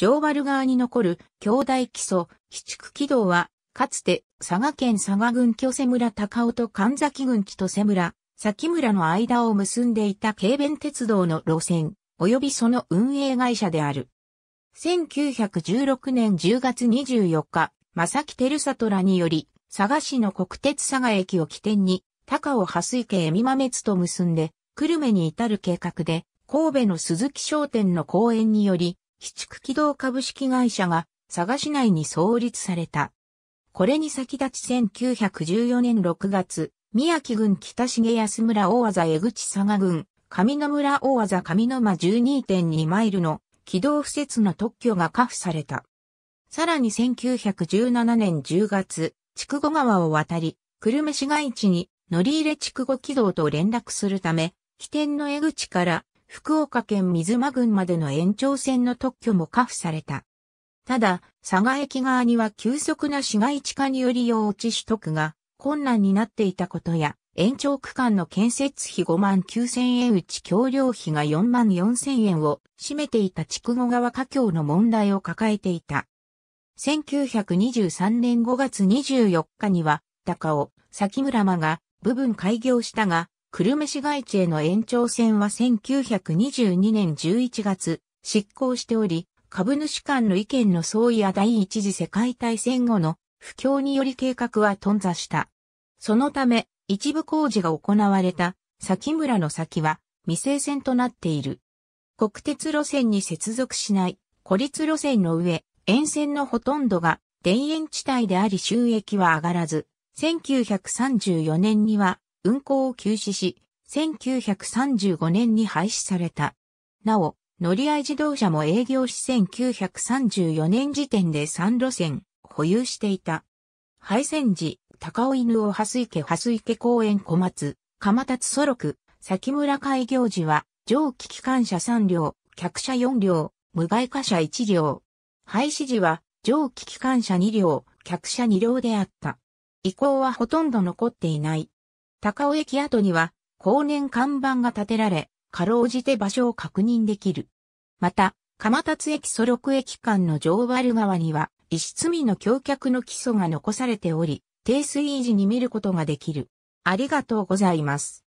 上バル側に残る兄弟基礎、鬼畜軌道は、かつて佐賀県佐賀郡巨瀬村高尾と神崎郡木戸瀬村、崎村の間を結んでいた軽便鉄道の路線、及びその運営会社である。1916年10月24日、正木照里らにより、佐賀市の国鉄佐賀駅を起点に、高尾蓮池恵美豆津と結んで、久留米に至る計画で、神戸の鈴木商店の公園により、地畜軌道株式会社が佐賀市内に創立された。これに先立ち1914年6月、宮城郡北重安村大技江口佐賀郡上野村大技上野間12.2マイルの軌道施設の特許がカ付された。さらに1917年10月、筑後川を渡り、久留米市街地に乗り入れ筑後軌道と連絡するため、起点の江口から福岡県水間郡までの延長線の特許も下付された。ただ、佐賀駅側には急速な市街地化により用地取得が困難になっていたことや、延長区間の建設費5万9000円うち橋梁費が4万4000円を占めていた筑後川河橋の問題を抱えていた。1923年5月24日には、高尾、崎村間が部分開業したが、久留米市街地への延長線は1922年11月、執行しており、株主間の意見の相違や第一次世界大戦後の不況により計画は頓挫した。そのため、一部工事が行われた、先村の先は未成線となっている。国鉄路線に接続しない、孤立路線の上、沿線のほとんどが田園地帯であり収益は上がらず、1934年には運行を休止し、1935年に廃止された。なお、乗り合い自動車も営業し1934年時点で3路線保有していた。廃線時、高尾犬を蓮池蓮池公園小松、鎌達祖六、崎村開業時は、蒸気機関車3両、客車4両、無害貨車1両。廃止時は、蒸気機関車2両、客車2両であった。移行はほとんど残っていない。高尾駅跡には、後年看板が建てられ、かろうじて場所を確認できる。また、鎌達駅蘇禄駅間の上る川には、石積みの橋脚の基礎が残されており、低水位時に見ることができる。ありがとうございます。